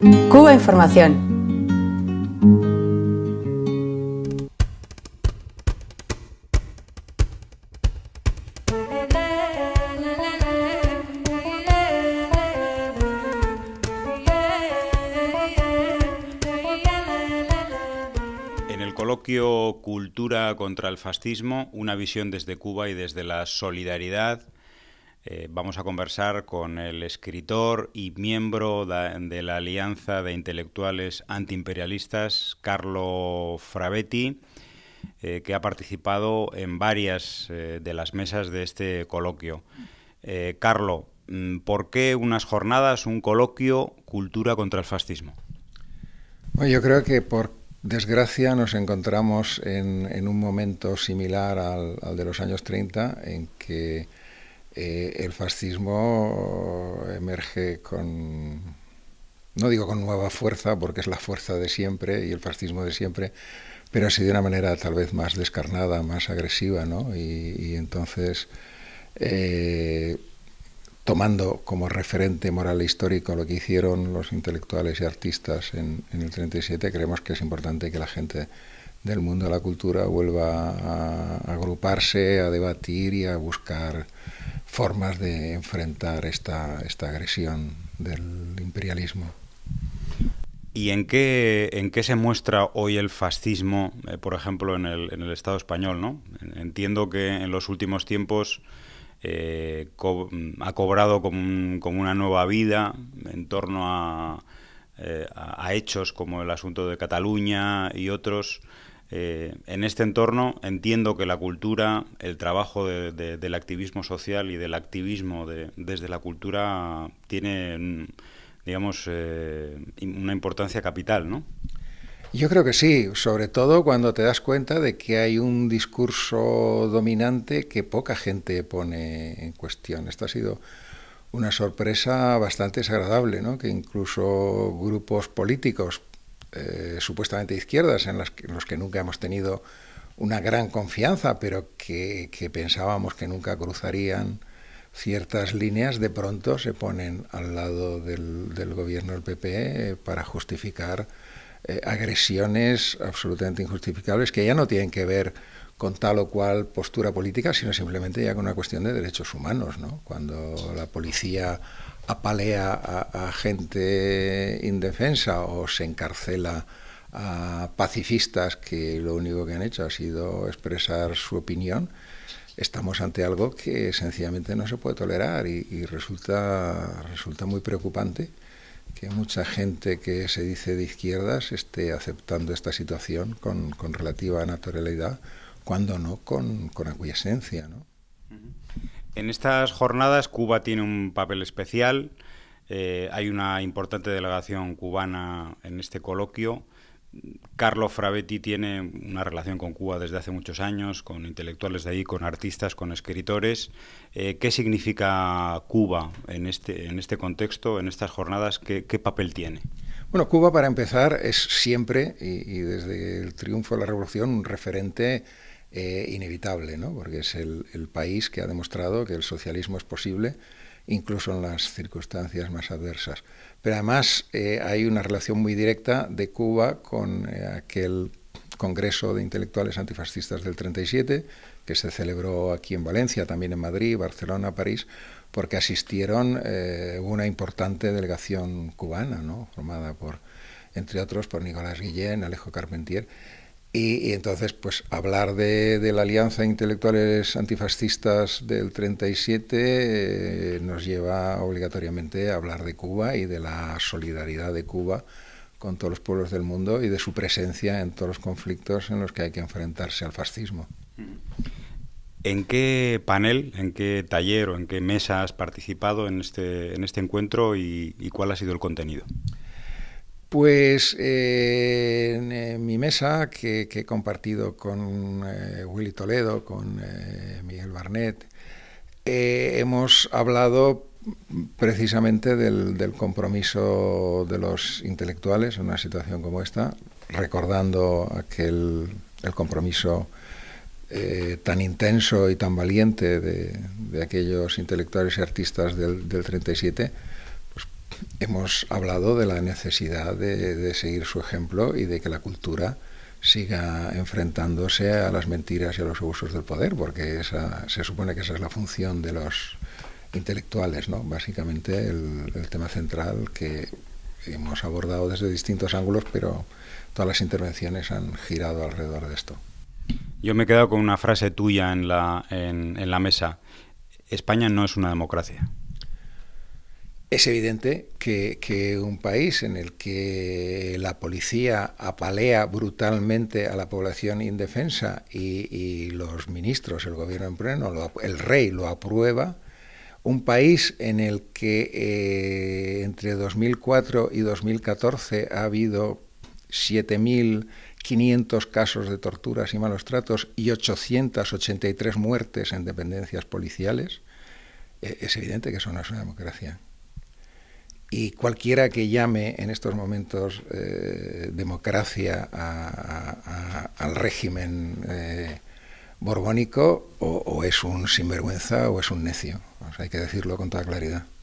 Cuba Información. En el coloquio Cultura contra el fascismo, una visión desde Cuba y desde la solidaridad eh, vamos a conversar con el escritor y miembro de, la Alianza de Intelectuales Antiimperialistas, Carlo Fravetti, eh, que ha participado en varias eh, de las mesas de este coloquio. Carlo, mm, ¿por qué unas jornadas, un coloquio, cultura contra el fascismo? Bueno, yo creo que por desgracia nos encontramos en, un momento similar al, de los años 30, en que eh, el fascismo emerge con, no digo con nueva fuerza, porque es la fuerza de siempre y el fascismo de siempre, pero así de una manera tal vez más descarnada, más agresiva, ¿no? Y, entonces, eh, tomando como referente moral e histórico lo que hicieron los intelectuales y artistas en, en el 37, creemos que es importante que la gente del mundo de la cultura vuelva a agruparse, a debatir y a buscar formas de enfrentar esta, esta agresión del imperialismo. ¿Y en qué, se muestra hoy el fascismo, eh, por ejemplo, en el, Estado español? ¿no? Entiendo que en los últimos tiempos eh, ha cobrado como, una nueva vida en torno eh, a, a hechos como el asunto de Cataluña y otros. Eh, en este entorno entiendo que la cultura, el trabajo del activismo social y del activismo desde la cultura tiene, mm, digamos, eh, una importancia capital, ¿no? Yo creo que sí, sobre todo cuando te das cuenta de que hay un discurso dominante que poca gente pone en cuestión. Esto ha sido una sorpresa bastante desagradable, ¿no? que incluso grupos políticos eh, supuestamente izquierdas en, las que, los que nunca hemos tenido una gran confianza, pero que, pensábamos que nunca cruzarían ciertas líneas, de pronto se ponen al lado del, gobierno del PP e para justificar eh, agresiones absolutamente injustificables que ya no tienen que ver con tal o cual postura política, sino simplemente ya con una cuestión de derechos humanos, ¿no? Cuando la policía apalea a, gente indefensa o se encarcela a pacifistas que lo único que han hecho ha sido expresar su opinión, estamos ante algo que sencillamente no se puede tolerar y, resulta, muy preocupante que mucha gente que se dice de izquierdas esté aceptando esta situación con relativa naturalidad cuando no con, con ¿no? En estas jornadas Cuba tiene un papel especial. Eh, hay una importante delegación cubana en este coloquio. Carlos Fravetti tiene una relación con Cuba desde hace muchos años, con intelectuales de ahí, con artistas, con escritores. Eh, ¿Qué significa Cuba en este, en este contexto, en estas jornadas? ¿Qué, papel tiene? Bueno, Cuba, para empezar, es siempre, y, y desde el triunfo de la revolución, un referente eh, inevitable, ¿no? porque es el, país que ha demostrado que el socialismo es posible incluso en las circunstancias más adversas. Pero además eh, hay una relación muy directa de Cuba con eh, aquel Congreso de Intelectuales Antifascistas del 37, que se celebró aquí en Valencia, también en Madrid, Barcelona, París, porque asistieron una importante delegación cubana, ¿no? formada por, entre otros, por Nicolás Guillén, Alejo Carpentier, y, entonces, pues hablar de, la Alianza de Intelectuales Antifascistas del 37 eh, nos lleva obligatoriamente a hablar de Cuba y de la solidaridad de Cuba con todos los pueblos del mundo y de su presencia en todos los conflictos en los que hay que enfrentarse al fascismo. ¿En qué panel, en qué taller o en qué mesa has participado en este, este encuentro y cuál ha sido el contenido? Pues eh, en, eh, mi mesa, que, he compartido con eh, Willy Toledo, con Miguel Barnett, hemos hablado precisamente del, compromiso de los intelectuales en una situación como esta, recordando aquel el compromiso tan intenso y tan valiente de, aquellos intelectuales y artistas del 37 hemos hablado de la necesidad de, seguir su ejemplo y de que la cultura siga enfrentándose a las mentiras y a los abusos del poder, porque esa, se supone que esa es la función de los intelectuales, ¿no? Básicamente el, tema central que hemos abordado desde distintos ángulos, pero todas las intervenciones han girado alrededor de esto. Yo me he quedado con una frase tuya en la mesa. España no es una democracia. Es evidente que, un país en el que la policía apalea brutalmente a la población indefensa y, los ministros, el gobierno en pleno, el rey lo aprueba, un país en el que eh, entre 2004 y 2014 ha habido 7.500 casos de torturas y malos tratos y 883 muertes en dependencias policiales, eh, es evidente que eso no es una democracia. Y cualquiera que llame en estos momentos eh, democracia al régimen eh, borbónico o, es un sinvergüenza o es un necio. hay que decirlo con toda claridad.